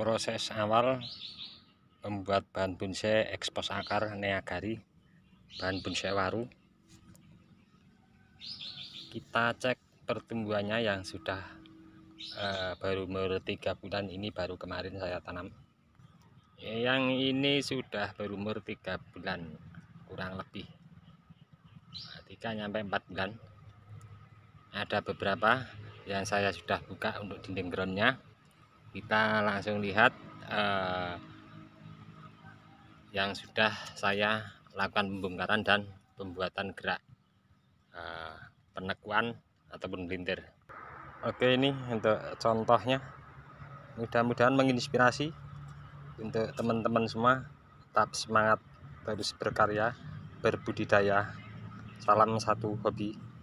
proses awal membuat bahan bonsai ekspos akar neagari bahan bonsai waru kita cek pertumbuhannya yang sudah eh, baru umur tiga bulan ini baru kemarin saya tanam yang ini sudah berumur tiga bulan kurang lebih tiga sampai empat bulan ada beberapa yang saya sudah buka untuk dinding groundnya kita langsung lihat eh, yang sudah saya lakukan pembongkaran dan pembuatan gerak eh, penekuan ataupun lintir. oke ini untuk contohnya mudah-mudahan menginspirasi untuk teman-teman semua tetap semangat terus berkarya berbudidaya salam satu hobi